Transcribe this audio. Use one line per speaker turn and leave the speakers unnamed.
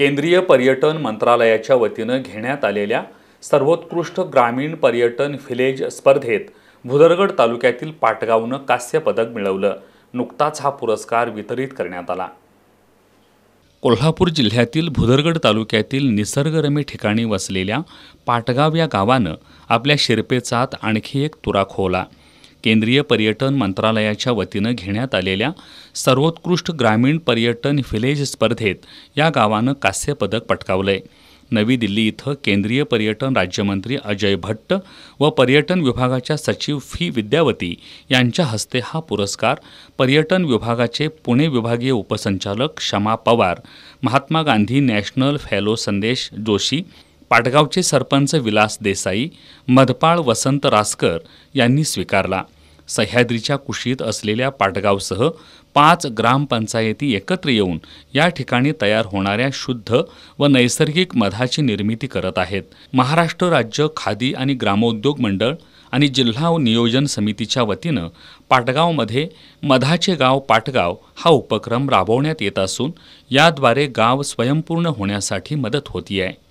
केंद्रीय पर्यटन मंत्रालयाच्या वतीनं घेण्यात आलेल्या सर्वोत्कृष्ट ग्रामीण पर्यटन व्हिलेज स्पर्धेत भुदरगड तालुक्यातील पाटगावनं कास्य पदक मिळवलं नुकताच हा पुरस्कार वितरित करण्यात आला कोल्हापूर जिल्ह्यातील भुदरगड तालुक्यातील निसर्गरम्य ठिकाणी वसलेल्या पाटगाव या गावानं आपल्या शिरपेचात आणखी एक तुरा खोवला केंद्रीय पर्यटन मंत्रालयाच्या वतीनं घेण्यात आलेल्या सर्वोत्कृष्ट ग्रामीण पर्यटन व्हिलेज स्पर्धेत या गावानं कांस्य पदक पटकावलं आहे नवी दिल्ली इथं केंद्रीय पर्यटन राज्यमंत्री अजय भट्ट व पर्यटन विभागाच्या सचिव फी विद्यावती यांच्या हस्ते हा पुरस्कार पर्यटन विभागाचे पुणे विभागीय उपसंचालक क्षमा पवार महात्मा गांधी नॅशनल फॅलो संदेश जोशी पाटगावचे सरपंच विलास देसाई मधपाळ वसंत रासकर यांनी स्वीकारला सह्याद्रीच्या कुशीत असलेल्या पाटगावसह पाच ग्रामपंचायती एकत्र येऊन या ठिकाणी तयार होणाऱ्या शुद्ध व नैसर्गिक मधाची निर्मिती करत आहेत महाराष्ट्र राज्य खादी आणि ग्रामोद्योग मंडळ आणि जिल्हा नियोजन समितीच्या वतीनं पाटगावमध्ये मधाचे गाव पाटगाव हा उपक्रम राबवण्यात येत असून याद्वारे गाव स्वयंपूर्ण होण्यासाठी मदत होती आहे